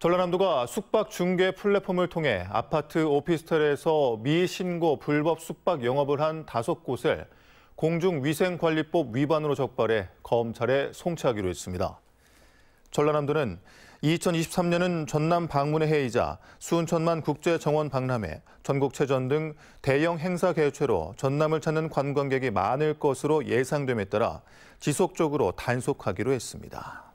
전라남도가 숙박 중개 플랫폼을 통해 아파트 오피스텔에서 미신고 불법 숙박 영업을 한 다섯 곳을 공중위생관리법 위반으로 적발해 검찰에 송치하기로 했습니다. 전라남도는 2023년은 전남 방문의 해이자 수은천만 국제정원 박람회, 전국체전 등 대형 행사 개최로 전남을 찾는 관광객이 많을 것으로 예상됨에 따라 지속적으로 단속하기로 했습니다.